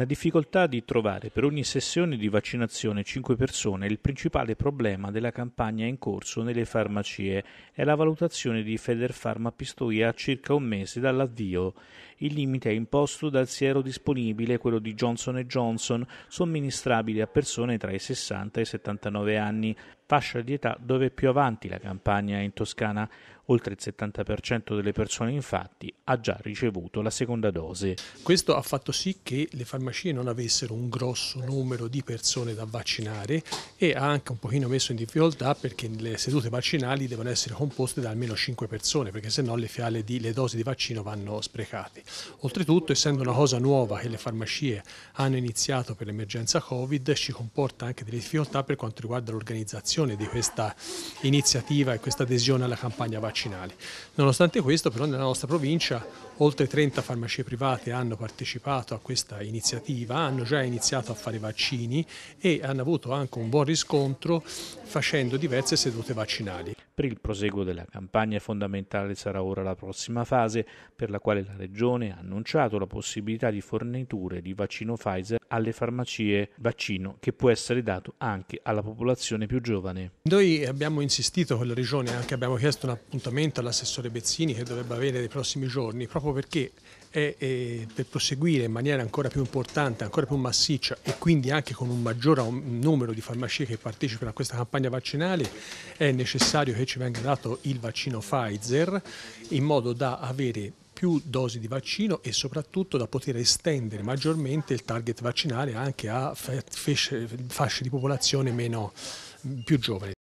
La difficoltà di trovare per ogni sessione di vaccinazione 5 persone è il principale problema della campagna in corso nelle farmacie e la valutazione di Federpharma Pistoia a circa un mese dall'avvio. Il limite è imposto dal siero disponibile, quello di Johnson Johnson, somministrabile a persone tra i 60 e i 79 anni, fascia di età dove è più avanti la campagna in Toscana. Oltre il 70% delle persone infatti ha già ricevuto la seconda dose. Questo ha fatto sì che le farmacie non avessero un grosso numero di persone da vaccinare e ha anche un pochino messo in difficoltà perché le sedute vaccinali devono essere composte da almeno 5 persone perché se no le, le dosi di vaccino vanno sprecate. Oltretutto, essendo una cosa nuova che le farmacie hanno iniziato per l'emergenza Covid, ci comporta anche delle difficoltà per quanto riguarda l'organizzazione di questa iniziativa e questa adesione alla campagna vaccinale. Nonostante questo, però nella nostra provincia oltre 30 farmacie private hanno partecipato a questa iniziativa, hanno già iniziato a fare vaccini e hanno avuto anche un buon riscontro facendo diverse sedute vaccinali. Per il proseguo della campagna fondamentale sarà ora la prossima fase, per la quale la Regione ha annunciato la possibilità di forniture di vaccino Pfizer alle farmacie vaccino che può essere dato anche alla popolazione più giovane. Noi abbiamo insistito con la Regione, anche abbiamo chiesto un appuntamento all'assessore Bezzini che dovrebbe avere nei prossimi giorni, proprio perché è, è, per proseguire in maniera ancora più importante, ancora più massiccia e quindi anche con un maggior numero di farmacie che partecipano a questa campagna vaccinale è necessario che ci venga dato il vaccino Pfizer in modo da avere più dosi di vaccino e soprattutto da poter estendere maggiormente il target vaccinale anche a fasce di popolazione meno, più giovani.